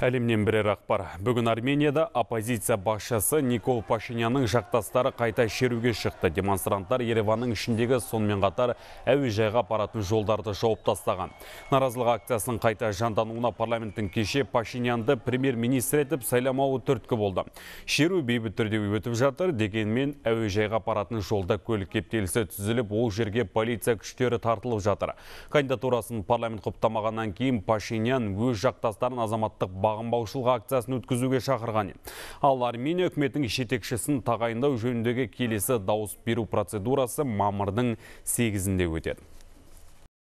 Әлемнен бірер ақпар. Бүгін Арменияда оппозиция басшысы Никол Пашиняның жақтастары қайта шеруге шықты. Демонстранттар Ереванның ішіндегі сонымен қатар әуежайға апаратын жолдарды жауып тастаған. Наразылық акциясын қайта жандануына парламенттің кеше Пашинянды премьер-министр етіп сайламауы түрткі болды. Шеру бейбіт түрде өтіп жатыр, дегенмен әуежайға апаратын жолда көлік кептелісі түзіліп, ол жерге полиция күштері тартылып жатыр. Кандидатурасын парламент құптамағаннан кейін Пашинян өз жақтастарын азаматтық бағынбаушылық акциясын өткізуге шақырған еді ал армения үкіметінің жетекшісін тағайындау жөніндегі келесі дауыс беру процедурасы мамырдың сегізінде өтеді